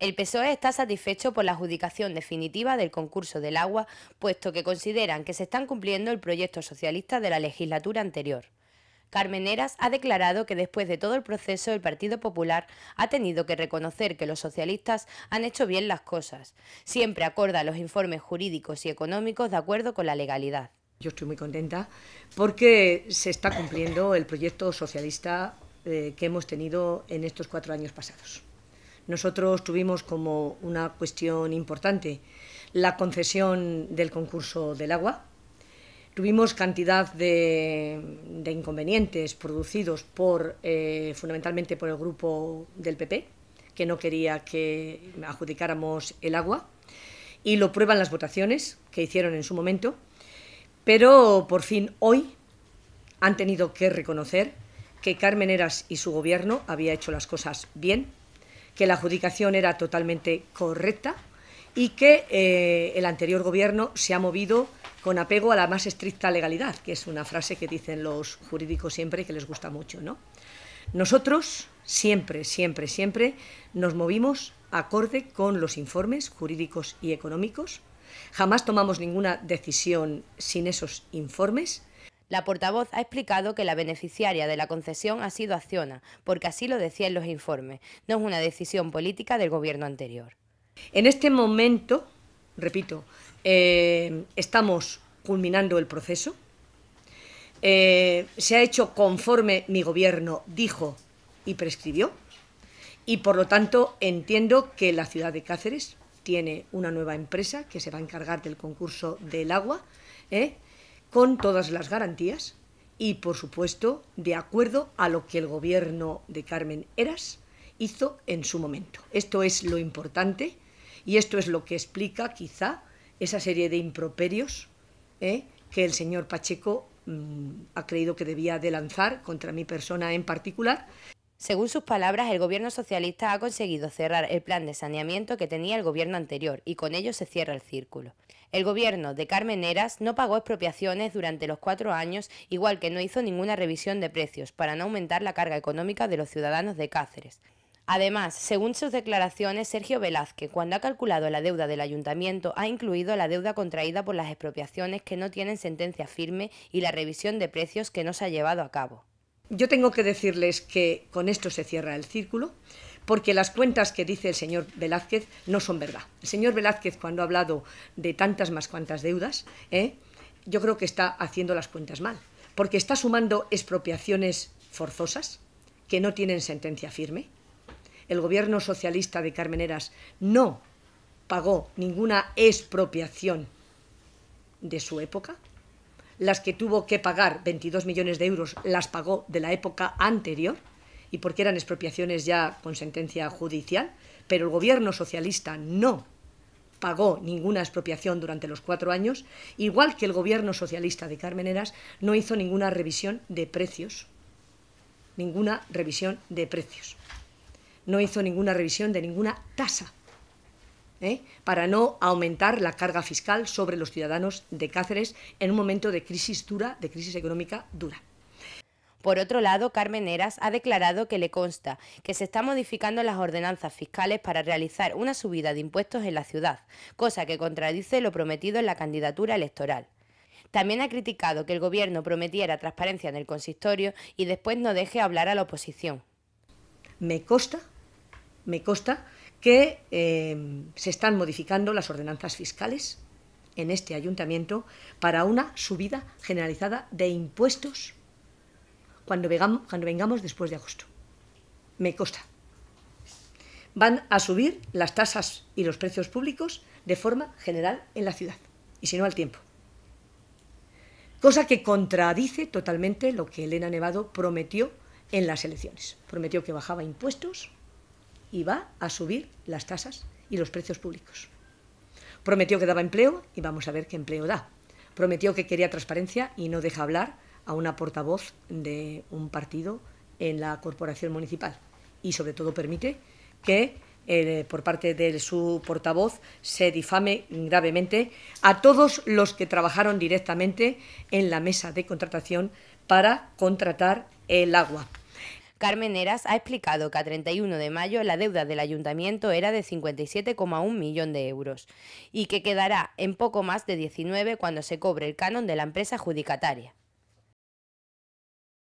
El PSOE está satisfecho por la adjudicación definitiva del concurso del agua, puesto que consideran que se están cumpliendo el proyecto socialista de la legislatura anterior. Carmen Heras ha declarado que después de todo el proceso el Partido Popular ha tenido que reconocer que los socialistas han hecho bien las cosas, siempre acorda los informes jurídicos y económicos de acuerdo con la legalidad. Yo estoy muy contenta porque se está cumpliendo el proyecto socialista eh, que hemos tenido en estos cuatro años pasados nosotros tuvimos como una cuestión importante la concesión del concurso del agua. Tuvimos cantidad de, inconvenientes producidos por, eh, fundamentalmente por el grupo del PP, que no quería que adjudicáramos el agua, y lo prueban las votaciones que hicieron en su momento, pero por fin hoy han tenido que reconocer que Carmen Eras y su gobierno había hecho las cosas bien que la adjudicación era totalmente correcta y que eh, el anterior gobierno se ha movido con apego a la más estricta legalidad, que es una frase que dicen los jurídicos siempre y que les gusta mucho, ¿no? Nosotros siempre, siempre, siempre nos movimos acorde con los informes jurídicos y económicos. Jamás tomamos ninguna decisión sin esos informes la portavoz ha explicado que la beneficiaria de la concesión ha sido Acciona, porque así lo decían los informes, no es una decisión política del gobierno anterior. En este momento, repito, eh, estamos culminando el proceso. Eh, se ha hecho conforme mi gobierno dijo y prescribió y por lo tanto entiendo que la ciudad de Cáceres tiene una nueva empresa que se va a encargar del concurso del agua. ¿eh? con todas las garantías y, por supuesto, de acuerdo a lo que el gobierno de Carmen Eras hizo en su momento. Esto es lo importante y esto es lo que explica quizá esa serie de improperios ¿eh? que el señor Pacheco mm, ha creído que debía de lanzar contra mi persona en particular. Según sus palabras, el gobierno socialista ha conseguido cerrar el plan de saneamiento que tenía el gobierno anterior y con ello se cierra el círculo. El gobierno de Carmen Heras no pagó expropiaciones durante los cuatro años, igual que no hizo ninguna revisión de precios para no aumentar la carga económica de los ciudadanos de Cáceres. Además, según sus declaraciones, Sergio Velázquez, cuando ha calculado la deuda del ayuntamiento, ha incluido la deuda contraída por las expropiaciones que no tienen sentencia firme y la revisión de precios que no se ha llevado a cabo yo tengo que decirles que con esto se cierra el círculo, porque las cuentas que dice el señor Velázquez no son verdad. El señor Velázquez, cuando ha hablado de tantas más cuantas deudas, ¿eh? yo creo que está haciendo las cuentas mal, porque está sumando expropiaciones forzosas que no tienen sentencia firme. El gobierno socialista de Carmeneras no pagó ninguna expropiación de su época, las que tuvo que pagar 22 millones de euros las pagó de la época anterior y porque eran expropiaciones ya con sentencia judicial, pero el gobierno socialista no pagó ninguna expropiación durante los cuatro años, igual que el gobierno socialista de Carmen Heras no hizo ninguna revisión de precios, ninguna revisión de precios, no hizo ninguna revisión de ninguna tasa ¿eh? para no aumentar la carga fiscal sobre los ciudadanos de Cáceres en un momento de crisis dura, de crisis económica dura. Por otro lado, Carmen Heras ha declarado que le consta que se están modificando las ordenanzas fiscales para realizar una subida de impuestos en la ciudad, cosa que contradice lo prometido en la candidatura electoral. También ha criticado que el gobierno prometiera transparencia en el consistorio y después no deje hablar a la oposición. Me consta, me consta que em, se están modificando las ordenanzas fiscales en este ayuntamiento para una subida generalizada de impuestos cuando, vengamos, cuando vengamos después de agosto. Me consta. Van a subir las tasas y los precios públicos de forma general en la ciudad, y si no al tiempo. Cosa que contradice totalmente lo que Elena Nevado prometió en las elecciones. Prometió que bajaba impuestos y va a subir las tasas y los precios públicos. Prometió que daba empleo y vamos a ver qué empleo da. Prometió que quería transparencia y no deja hablar a una portavoz de un partido en la corporación municipal. Y sobre todo permite que eh, por parte de su portavoz se difame gravemente a todos los que trabajaron directamente en la mesa de contratación para contratar el agua. Carmen Heras ha explicado que a 31 de mayo la deuda del ayuntamiento era de 57,1 millones de euros y que quedará en poco más de 19 cuando se cobre el canon de la empresa adjudicataria.